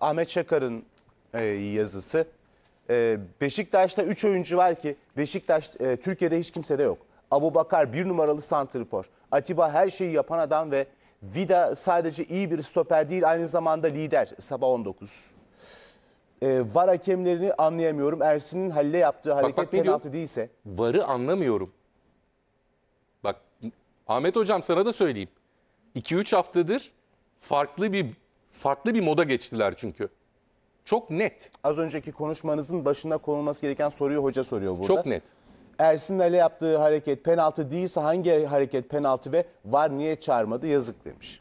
Ahmet Çakar'ın e, yazısı. E, Beşiktaş'ta 3 oyuncu var ki Beşiktaş e, Türkiye'de hiç kimsede yok. Abu Bakar bir numaralı santrifor. Atiba her şeyi yapan adam ve Vida sadece iyi bir stoper değil aynı zamanda lider. Sabah 19. E, var hakemlerini anlayamıyorum. Ersin'in Halil'e yaptığı hareket bak, penaltı değilse. Varı anlamıyorum. Bak Ahmet Hocam sana da söyleyeyim. 2-3 haftadır farklı bir Farklı bir moda geçtiler çünkü. Çok net. Az önceki konuşmanızın başına konulması gereken soruyu hoca soruyor burada. Çok net. Ersin Ali yaptığı hareket penaltı değilse hangi hareket penaltı ve var niye çağırmadı yazık demiş.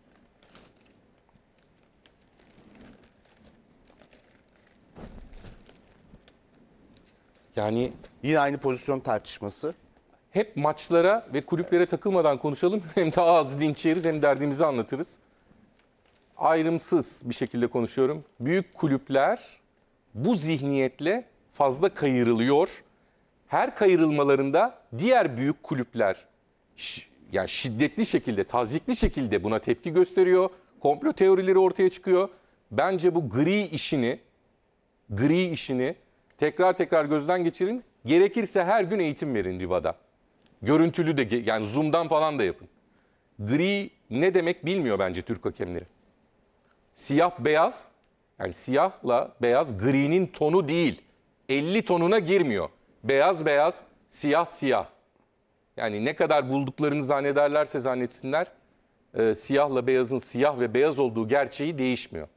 Yani yine aynı pozisyon tartışması. Hep maçlara ve kulüplere evet. takılmadan konuşalım. Hem daha az linç yeriz hem derdimizi anlatırız ayrımsız bir şekilde konuşuyorum. Büyük kulüpler bu zihniyetle fazla kayırılıyor. Her kayırılmalarında diğer büyük kulüpler yani şiddetli şekilde, tazikli şekilde buna tepki gösteriyor. Komplo teorileri ortaya çıkıyor. Bence bu gri işini, gri işini tekrar tekrar gözden geçirin. Gerekirse her gün eğitim verin Riva'da. Görüntülü de yani Zoom'dan falan da yapın. Gri ne demek bilmiyor bence Türk hakemleri siyah beyaz yani siyahla beyaz gri'nin tonu değil. 50 tonuna girmiyor. Beyaz beyaz, siyah siyah. Yani ne kadar bulduklarını zannederlerse zannetsinler e, siyahla beyazın siyah ve beyaz olduğu gerçeği değişmiyor.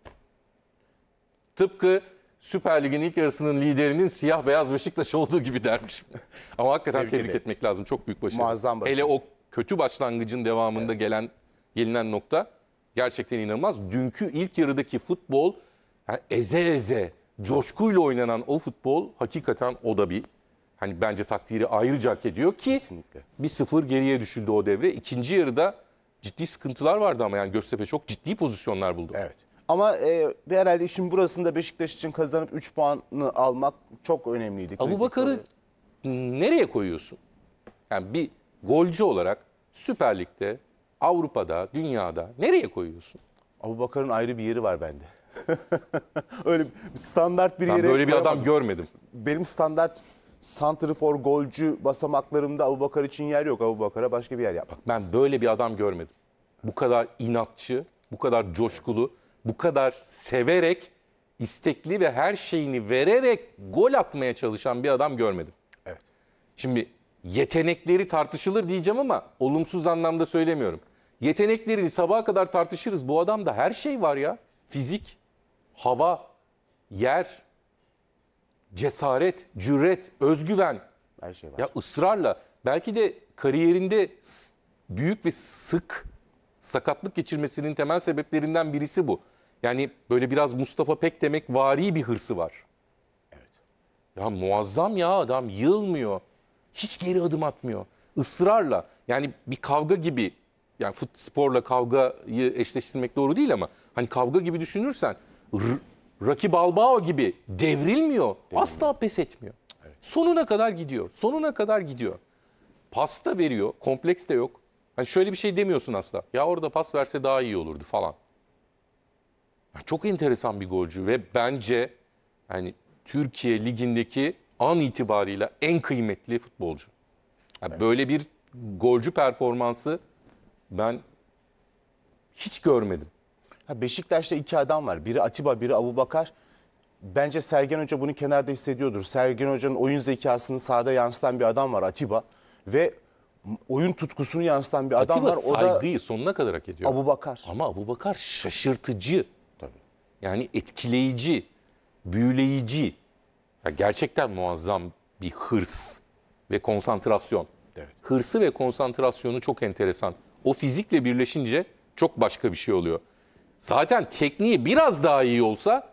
Tıpkı Süper Lig'in ilk yarısının liderinin siyah beyaz Beşiktaş olduğu gibi dermişim. Ama hakikaten tebrik, tebrik etmek lazım. Çok büyük başarı. Muazzam başarı. Hele o kötü başlangıcın devamında evet. gelen gelinen nokta gerçekten inanılmaz. Dünkü ilk yarıdaki futbol yani eze eze coşkuyla oynanan o futbol hakikaten o da bir hani bence takdiri ayrıca hak ediyor ki Kesinlikle. bir sıfır geriye düşündü o devre. İkinci yarıda ciddi sıkıntılar vardı ama yani Göztepe çok ciddi pozisyonlar buldu. Evet. Ama e, herhalde işin burasında Beşiktaş için kazanıp 3 puanı almak çok önemliydi. Abu Bakar'ı nereye koyuyorsun? Yani bir golcü olarak Süper Lig'de Avrupa'da, dünyada nereye koyuyorsun? Abu Bakar'ın ayrı bir yeri var bende. Öyle standart bir ben yere böyle bir adam görmedim. Benim standart santrifor golcü basamaklarımda Abu Bakar için yer yok. Abu Bakar'a başka bir yer yap. Bak, Ben böyle bir adam görmedim. Bu kadar inatçı, bu kadar coşkulu, bu kadar severek, istekli ve her şeyini vererek gol atmaya çalışan bir adam görmedim. Evet. Şimdi yetenekleri tartışılır diyeceğim ama olumsuz anlamda söylemiyorum. Yeteneklerini sabaha kadar tartışırız. Bu adamda her şey var ya. Fizik, hava, yer, cesaret, cüret, özgüven. Her şey var. Ya ısrarla belki de kariyerinde büyük ve sık sakatlık geçirmesinin temel sebeplerinden birisi bu. Yani böyle biraz Mustafa Pek demek vari bir hırsı var. Evet. Ya muazzam ya adam yılmıyor. Hiç geri adım atmıyor. Israrla yani bir kavga gibi yani fut sporla kavgayı eşleştirmek doğru değil ama hani kavga gibi düşünürsen Rocky Balboa gibi devrilmiyor. Devrim. Asla pes etmiyor. Evet. Sonuna kadar gidiyor. Sonuna kadar gidiyor. pasta veriyor. Kompleks de yok. Hani şöyle bir şey demiyorsun asla. Ya orada pas verse daha iyi olurdu falan. Yani çok enteresan bir golcü ve bence hani Türkiye ligindeki an itibarıyla en kıymetli futbolcu. Yani evet. Böyle bir golcü performansı ben hiç görmedim. Ha Beşiktaş'ta iki adam var. Biri Atiba, biri Abubakar. Bence Sergen Hoca bunu kenarda hissediyordur. Sergen Hoca'nın oyun zekasını sahada yansıtan bir adam var Atiba ve oyun tutkusunu yansıtan bir adam Atiba var. Atiba saygıyı da sonuna kadar hak ediyor. Abubakar. Ama Abubakar şaşırtıcı. Tabii. Yani etkileyici, büyüleyici. Ya gerçekten muazzam bir hırs ve konsantrasyon. Evet. Hırsı ve konsantrasyonu çok enteresan o fizikle birleşince çok başka bir şey oluyor. Zaten tekniği biraz daha iyi olsa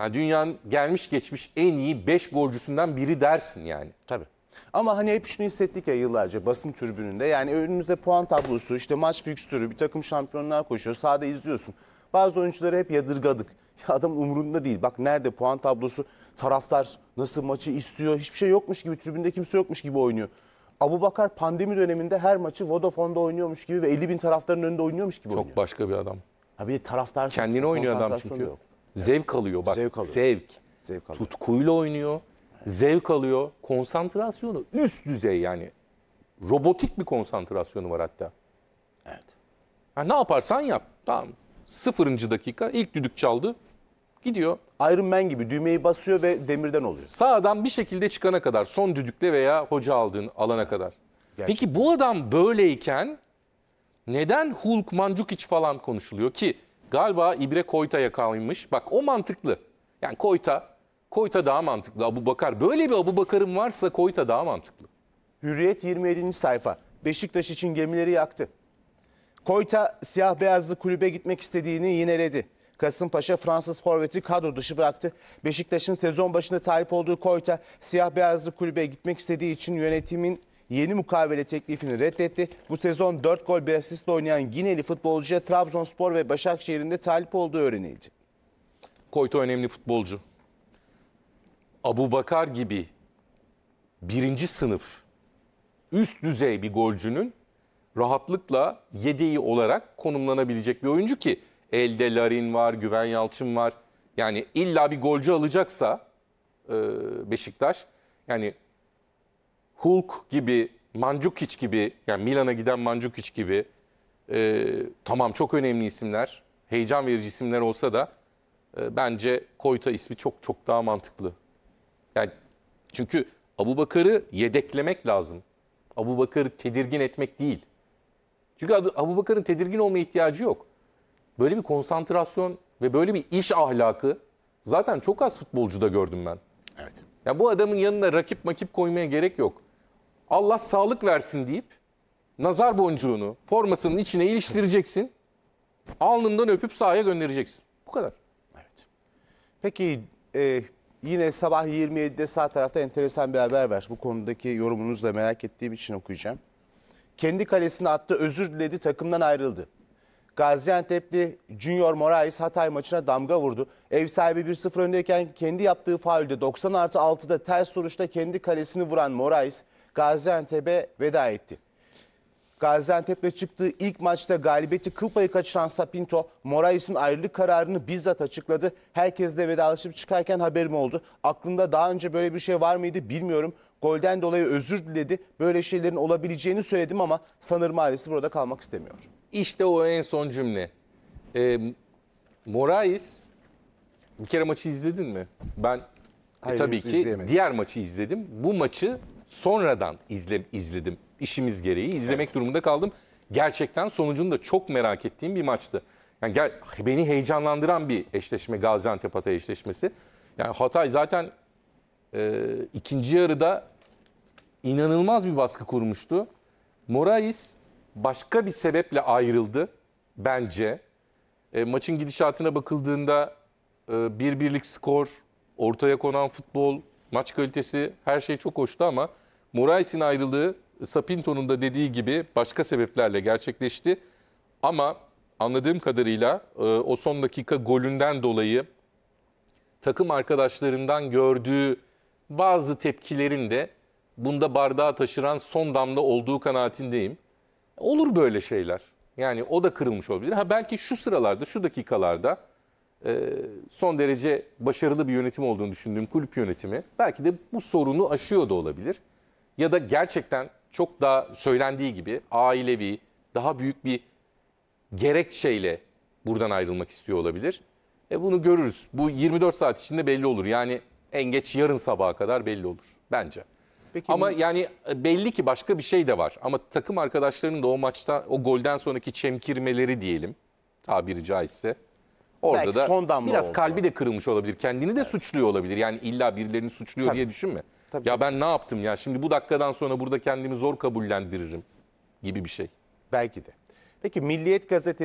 yani dünyanın gelmiş geçmiş en iyi 5 golcüsünden biri dersin yani. Tabii. Ama hani hep şunu hissettik ya yıllarca basın türbününde. Yani önümüzde puan tablosu, işte maç fikstürü, bir takım şampiyonlar koşuyor. Sahada izliyorsun. Bazı oyuncuları hep yadırgadık. Ya adam umurunda değil. Bak nerede puan tablosu, taraftar nasıl maçı istiyor. Hiçbir şey yokmuş gibi, tribünde kimse yokmuş gibi oynuyor. Abu Bakar pandemi döneminde her maçı Vodafone'da oynuyormuş gibi ve 50 bin taraftarın önünde oynuyormuş gibi Çok oynuyor. başka bir adam. Ha bir de taraftarsız. Kendini oynuyor adam çünkü. Yok. Zevk alıyor bak. Zevk alıyor. Zevk. Zevk alıyor. Tutkuyla oynuyor. Zevk alıyor. Konsantrasyonu üst düzey yani. Robotik bir konsantrasyonu var hatta. Evet. Ha, ne yaparsan yap. Tamam. Sıfırıncı dakika ilk düdük çaldı. Gidiyor. Iron Man gibi düğmeyi basıyor ve demirden oluyor. Sağdan bir şekilde çıkana kadar son düdükle veya hoca aldığın alana kadar. Peki bu adam böyleyken neden Hulk Mancukic falan konuşuluyor ki galiba İbre Koyta'ya kalmış. Bak o mantıklı. Yani Koyta, Koyta daha mantıklı. Abu Bakar. Böyle bir Abu Bakar'ım varsa Koyta daha mantıklı. Hürriyet 27. sayfa. Beşiktaş için gemileri yaktı. Koyta siyah beyazlı kulübe gitmek istediğini yineledi. Kasımpaşa Fransız forveti kadro dışı bıraktı. Beşiktaş'ın sezon başında sahip olduğu Koyta siyah beyazlı kulübe gitmek istediği için yönetimin yeni mukavele teklifini reddetti. Bu sezon 4 gol bir asistle oynayan Gineli futbolcuya Trabzonspor ve Başakşehir'in de talip olduğu öğrenildi. Koyta önemli futbolcu. Abu Bakar gibi birinci sınıf üst düzey bir golcünün rahatlıkla yedeği olarak konumlanabilecek bir oyuncu ki Elde Larin var, Güven Yalçın var. Yani illa bir golcü alacaksa e, Beşiktaş yani Hulk gibi, Mancukic gibi yani Milan'a giden Mancukic gibi e, tamam çok önemli isimler, heyecan verici isimler olsa da e, bence Koyta ismi çok çok daha mantıklı. Yani çünkü Abu Bakır'ı yedeklemek lazım. Abu Bakır'ı tedirgin etmek değil. Çünkü Abu Bakır'ın tedirgin olma ihtiyacı yok böyle bir konsantrasyon ve böyle bir iş ahlakı zaten çok az futbolcuda gördüm ben. Evet. Ya bu adamın yanına rakip makip koymaya gerek yok. Allah sağlık versin deyip nazar boncuğunu formasının içine iliştireceksin. alnından öpüp sahaya göndereceksin. Bu kadar. Evet. Peki e, yine sabah 27'de sağ tarafta enteresan bir haber var. Bu konudaki yorumunuzu da merak ettiğim için okuyacağım. Kendi kalesine attı özür diledi takımdan ayrıldı. Gaziantep'li Junior Morais Hatay maçına damga vurdu. Ev sahibi 1-0 öndeyken kendi yaptığı faulde 90 artı 6'da ters duruşta kendi kalesini vuran Morais Gaziantep'e veda etti. Gaziantep'le çıktığı ilk maçta galibiyeti kıl payı kaçıran Sapinto, Morais'in ayrılık kararını bizzat açıkladı. Herkesle vedalaşıp çıkarken haberim oldu. Aklında daha önce böyle bir şey var mıydı bilmiyorum. Golden dolayı özür diledi. Böyle şeylerin olabileceğini söyledim ama sanırım ailesi burada kalmak istemiyor. İşte o en son cümle. E, ee, Morais, bir kere maçı izledin mi? Ben e, Hayır, e, tabii ki izleyemedim. diğer maçı izledim. Bu maçı sonradan izle, izledim. İşimiz gereği izlemek evet. durumunda kaldım. Gerçekten sonucunu da çok merak ettiğim bir maçtı. Yani gel, beni heyecanlandıran bir eşleşme Gaziantep Hatay eşleşmesi. Yani Hatay zaten e, ikinci yarıda inanılmaz bir baskı kurmuştu. Morais başka bir sebeple ayrıldı bence. E, maçın gidişatına bakıldığında e, bir birlik skor, ortaya konan futbol, maç kalitesi her şey çok hoştu ama Morais'in ayrılığı e, Sapinto'nun da dediği gibi başka sebeplerle gerçekleşti. Ama anladığım kadarıyla e, o son dakika golünden dolayı takım arkadaşlarından gördüğü bazı tepkilerin de bunda bardağı taşıran son damla olduğu kanaatindeyim. Olur böyle şeyler. Yani o da kırılmış olabilir. Ha belki şu sıralarda, şu dakikalarda e, son derece başarılı bir yönetim olduğunu düşündüğüm kulüp yönetimi belki de bu sorunu aşıyor da olabilir. Ya da gerçekten çok daha söylendiği gibi ailevi, daha büyük bir gerekçeyle buradan ayrılmak istiyor olabilir. E bunu görürüz. Bu 24 saat içinde belli olur. Yani en geç yarın sabaha kadar belli olur bence. Peki, Ama bu... yani e, belli ki başka bir şey de var. Ama takım arkadaşlarının da o maçta o golden sonraki çemkirmeleri diyelim tabiri caizse. Orada Belki da biraz oldu. kalbi de kırılmış olabilir. Kendini de evet. suçluyor olabilir. Yani illa birilerini suçluyor tabii. diye düşünme. Tabii, ya tabii. ben ne yaptım ya şimdi bu dakikadan sonra burada kendimi zor kabullendiririm gibi bir şey. Belki de. Peki Milliyet Gazetesi